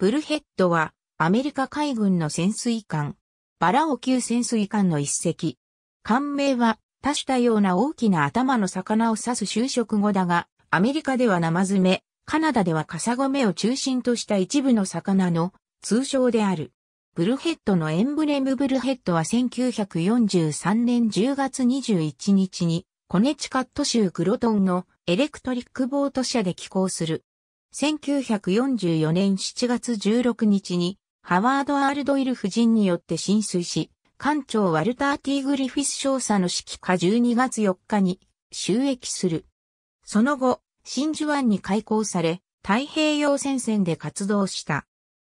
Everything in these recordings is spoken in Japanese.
ブルヘッドは、アメリカ海軍の潜水艦、バラオ級潜水艦の一隻。艦名は、多種多様な大きな頭の魚を刺す就職語だが、アメリカでは生爪、カナダではカサゴメを中心とした一部の魚の通称である。ブルヘッドのエンブレムブルヘッドは1943年10月21日にコネチカット州クロトンのエレクトリックボート社で寄港する1944年7月16日に、ハワード・アール・ドイル夫人によって浸水し、艦長ワルター・ティー・グリフィス少佐の指揮下12月4日に収益する。その後、真珠湾に開港され、太平洋戦線で活動した。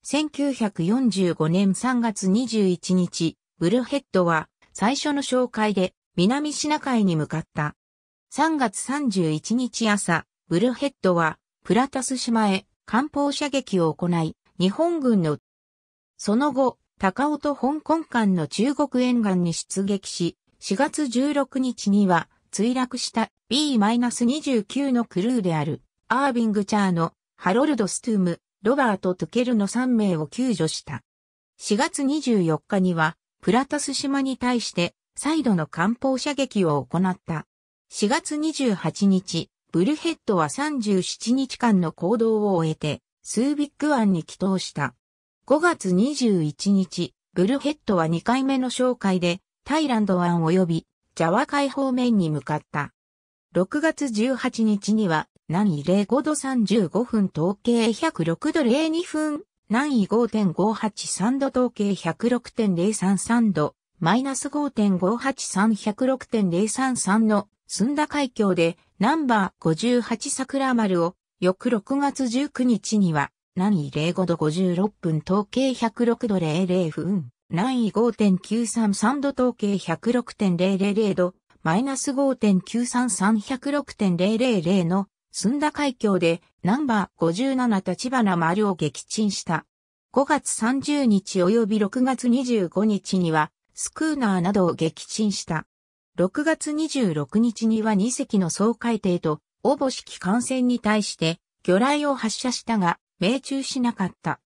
1945年3月21日、ブルヘッドは最初の紹介で南シナ海に向かった。3月31日朝、ブルヘッドはプラタス島へ艦砲射撃を行い、日本軍の、その後、高尾と香港間の中国沿岸に出撃し、4月16日には墜落した B-29 のクルーであるアービング・チャーのハロルド・ストゥーム、ロバート・トゥケルの3名を救助した。4月24日にはプラタス島に対して再度の艦砲射撃を行った。4月28日、ブルヘッドは37日間の行動を終えて、スービック湾に帰投した。5月21日、ブルヘッドは2回目の紹介で、タイランド湾及び、ジャワ海方面に向かった。6月18日には、南緯05度35分統計106度02分、南緯5.583度統計106.033度、マイナス5.583 106.033のん田海峡でナンバー58桜丸を翌6月19日には南緯05度56分統計106度00分南緯5.933度統計106.000度マイナス5.933106.000のん田海峡でナンバー57立花丸を撃沈した。5月30日及び6月25日にはスクーナーなどを撃沈した。6月26日には2隻の総海底と、おぼしき艦船に対して、魚雷を発射したが、命中しなかった。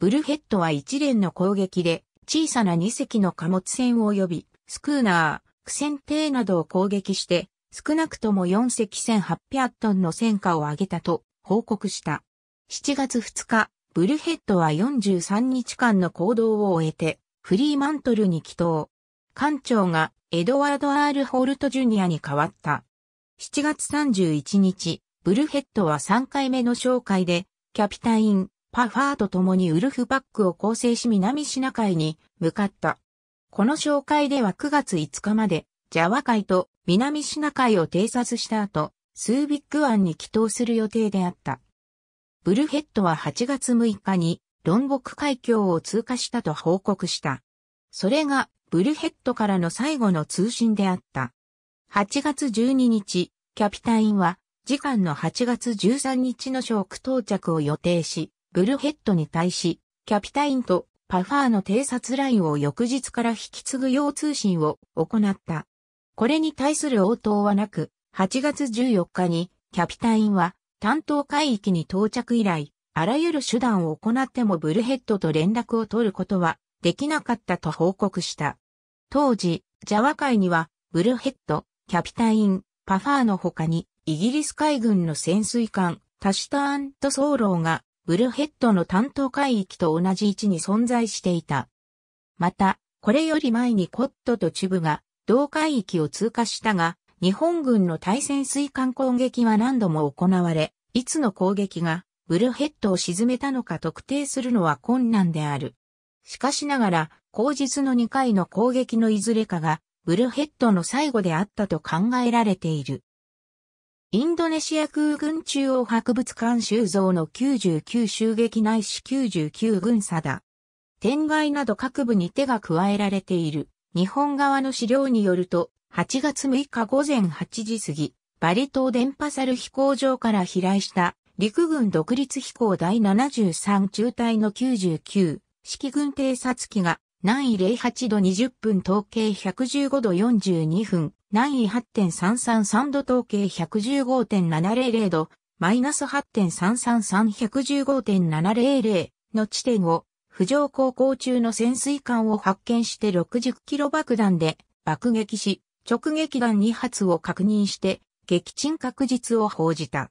ブルヘッドは一連の攻撃で、小さな2隻の貨物船及び、スクーナー、苦戦艇などを攻撃して、少なくとも4隻1800トンの戦果を上げたと報告した。7月2日、ブルヘッドは43日間の行動を終えて、フリーマントルに帰投。艦長がエドワード・アール・ホールト・ジュニアに変わった。7月31日、ブルヘッドは3回目の紹介で、キャピタイン、パファーと共にウルフパックを構成し南シナ海に向かった。この紹介では9月5日まで、ジャワ海と南シナ海を偵察した後、スービッグ湾に帰島する予定であった。ブルヘッドは8月6日に、ロンボク海峡を通過したと報告した。それがブルヘッドからの最後の通信であった。8月12日、キャピタインは、時間の8月13日のショク到着を予定し、ブルヘッドに対し、キャピタインとパファーの偵察ラインを翌日から引き継ぐよう通信を行った。これに対する応答はなく、8月14日に、キャピタインは、担当海域に到着以来、あらゆる手段を行ってもブルヘッドと連絡を取ることはできなかったと報告した。当時、ジャワ海には、ブルヘッド、キャピタイン、パファーの他に、イギリス海軍の潜水艦、タシュターンとソーローが、ブルヘッドの担当海域と同じ位置に存在していた。また、これより前にコットとチュブが、同海域を通過したが、日本軍の対潜水艦攻撃は何度も行われ、いつの攻撃が、ブルヘッドを沈めたのか特定するのは困難である。しかしながら、後日の2回の攻撃のいずれかが、ブルヘッドの最後であったと考えられている。インドネシア空軍中央博物館収蔵の99襲撃ないし99軍差だ。天外など各部に手が加えられている。日本側の資料によると、8月6日午前8時過ぎ、バリ島電波サル飛行場から飛来した陸軍独立飛行第73中隊の99式軍偵察機が南緯08度20分統計115度42分、南緯8.333度統計115.700度、マイナス8.333115.700の地点を、浮上航行中の潜水艦を発見して60キロ爆弾で爆撃し、直撃弾2発を確認して、撃沈確実を報じた。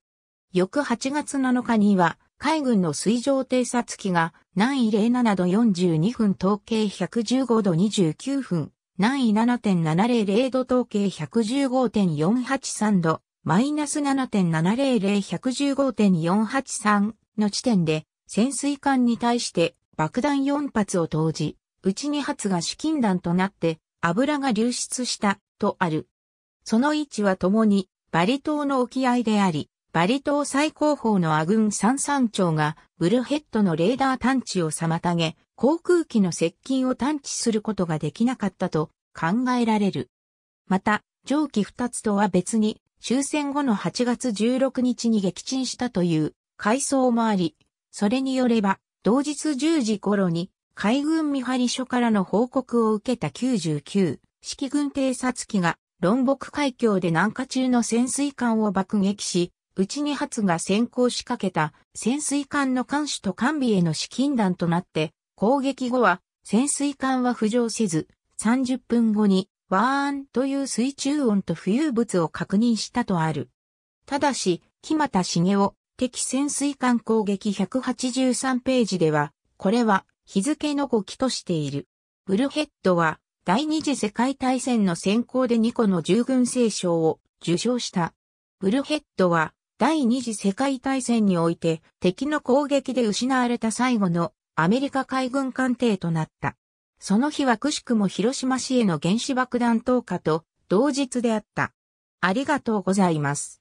翌8月7日には、海軍の水上偵察機が南緯07度42分統計115度29分、南緯7.700度統計115.483度、マイナス7.700115.483の地点で潜水艦に対して爆弾4発を投じ、うち2発が資金弾となって油が流出したとある。その位置は共にバリ島の沖合であり、バリ島最高峰のアグン山山頂がブルヘッドのレーダー探知を妨げ、航空機の接近を探知することができなかったと考えられる。また、蒸気2つとは別に終戦後の8月16日に撃沈したという回想もあり、それによれば、同日10時頃に海軍見張り所からの報告を受けた99式軍偵察機が論北海峡で南下中の潜水艦を爆撃し、うち2発が先行しかけた潜水艦の艦首と艦尾への資金弾となって、攻撃後は潜水艦は浮上せず、30分後にワーンという水中音と浮遊物を確認したとある。ただし、木又茂雄、敵潜水艦攻撃183ページでは、これは日付の5期としている。ブルヘッドは、第二次世界大戦の先行で2個の従軍聖賞を受賞した。ブルヘッドは、第二次世界大戦において敵の攻撃で失われた最後のアメリカ海軍艦艇となった。その日はくしくも広島市への原子爆弾投下と同日であった。ありがとうございます。